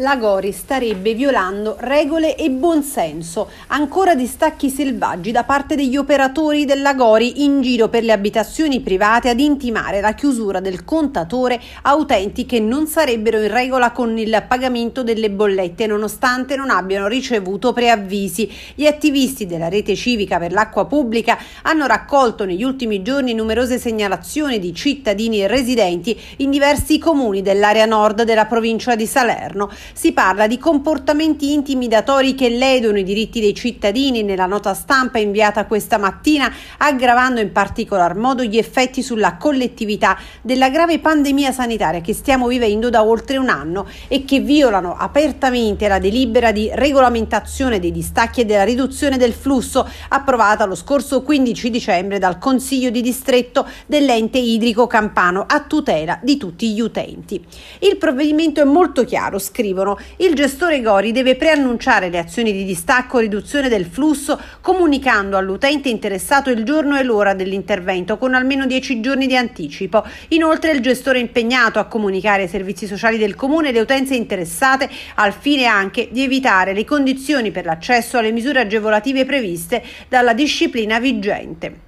la Gori starebbe violando regole e buonsenso. Ancora distacchi selvaggi da parte degli operatori della Gori in giro per le abitazioni private ad intimare la chiusura del contatore a utenti che non sarebbero in regola con il pagamento delle bollette nonostante non abbiano ricevuto preavvisi. Gli attivisti della rete civica per l'acqua pubblica hanno raccolto negli ultimi giorni numerose segnalazioni di cittadini e residenti in diversi comuni dell'area nord della provincia di Salerno si parla di comportamenti intimidatori che ledono i diritti dei cittadini nella nota stampa inviata questa mattina, aggravando in particolar modo gli effetti sulla collettività della grave pandemia sanitaria che stiamo vivendo da oltre un anno e che violano apertamente la delibera di regolamentazione dei distacchi e della riduzione del flusso approvata lo scorso 15 dicembre dal Consiglio di distretto dell'ente idrico campano a tutela di tutti gli utenti. Il provvedimento è molto chiaro, scrive arrivano, il gestore Gori deve preannunciare le azioni di distacco o riduzione del flusso comunicando all'utente interessato il giorno e l'ora dell'intervento con almeno 10 giorni di anticipo. Inoltre il gestore è impegnato a comunicare ai servizi sociali del comune le utenze interessate al fine anche di evitare le condizioni per l'accesso alle misure agevolative previste dalla disciplina vigente.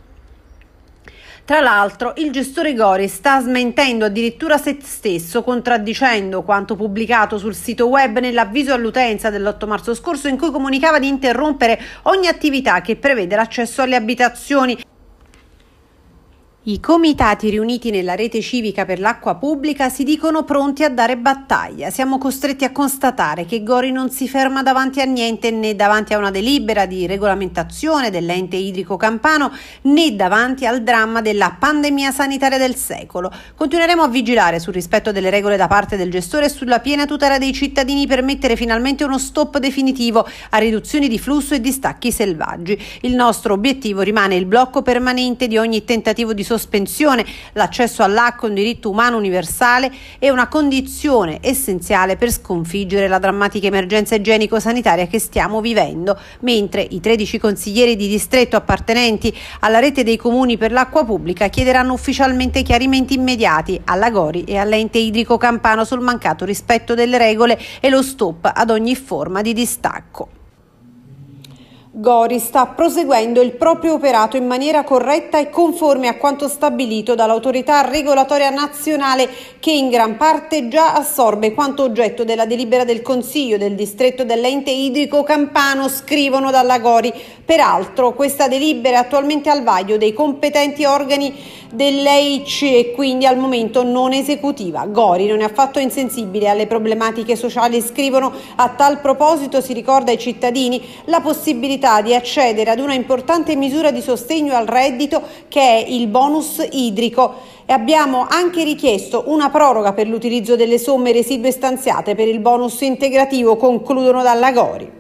Tra l'altro, il gestore Gori sta smentendo addirittura se stesso, contraddicendo quanto pubblicato sul sito web nell'avviso all'utenza dell'8 marzo scorso, in cui comunicava di interrompere ogni attività che prevede l'accesso alle abitazioni i comitati riuniti nella rete civica per l'acqua pubblica si dicono pronti a dare battaglia. Siamo costretti a constatare che Gori non si ferma davanti a niente né davanti a una delibera di regolamentazione dell'ente idrico campano né davanti al dramma della pandemia sanitaria del secolo. Continueremo a vigilare sul rispetto delle regole da parte del gestore e sulla piena tutela dei cittadini per mettere finalmente uno stop definitivo a riduzioni di flusso e di stacchi selvaggi. Il nostro obiettivo rimane il blocco permanente di ogni tentativo di sospensione, l'accesso all'acqua è un diritto umano universale e una condizione essenziale per sconfiggere la drammatica emergenza igienico-sanitaria che stiamo vivendo, mentre i 13 consiglieri di distretto appartenenti alla rete dei comuni per l'acqua pubblica chiederanno ufficialmente chiarimenti immediati alla Gori e all'ente idrico campano sul mancato rispetto delle regole e lo stop ad ogni forma di distacco. Gori sta proseguendo il proprio operato in maniera corretta e conforme a quanto stabilito dall'autorità regolatoria nazionale che in gran parte già assorbe quanto oggetto della delibera del Consiglio del distretto dell'ente idrico campano, scrivono dalla Gori. Peraltro questa delibera è attualmente al vaglio dei competenti organi dell'EIC e quindi al momento non esecutiva. Gori non è affatto insensibile alle problematiche sociali, scrivono a tal proposito si ricorda ai cittadini la possibilità possibilità di accedere ad una importante misura di sostegno al reddito che è il bonus idrico e abbiamo anche richiesto una proroga per l'utilizzo delle somme residue stanziate per il bonus integrativo, concludono dalla Gori.